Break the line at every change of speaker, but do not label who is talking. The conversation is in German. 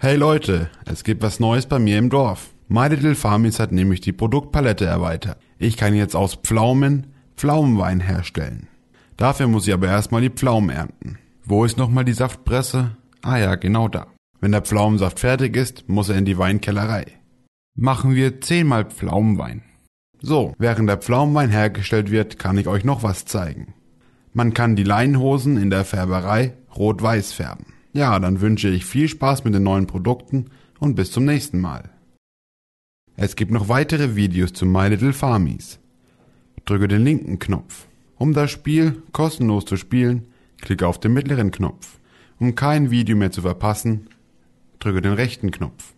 Hey Leute, es gibt was Neues bei mir im Dorf. My Little Farmies hat nämlich die Produktpalette erweitert. Ich kann jetzt aus Pflaumen Pflaumenwein herstellen. Dafür muss ich aber erstmal die Pflaumen ernten. Wo ist nochmal die Saftpresse? Ah ja, genau da. Wenn der Pflaumensaft fertig ist, muss er in die Weinkellerei. Machen wir zehnmal Pflaumenwein. So, während der Pflaumenwein hergestellt wird, kann ich euch noch was zeigen. Man kann die Leinhosen in der Färberei rot-weiß färben. Ja, dann wünsche ich viel Spaß mit den neuen Produkten und bis zum nächsten Mal. Es gibt noch weitere Videos zu My Little Farmies. Drücke den linken Knopf. Um das Spiel kostenlos zu spielen, klicke auf den mittleren Knopf. Um kein Video mehr zu verpassen, drücke den rechten Knopf.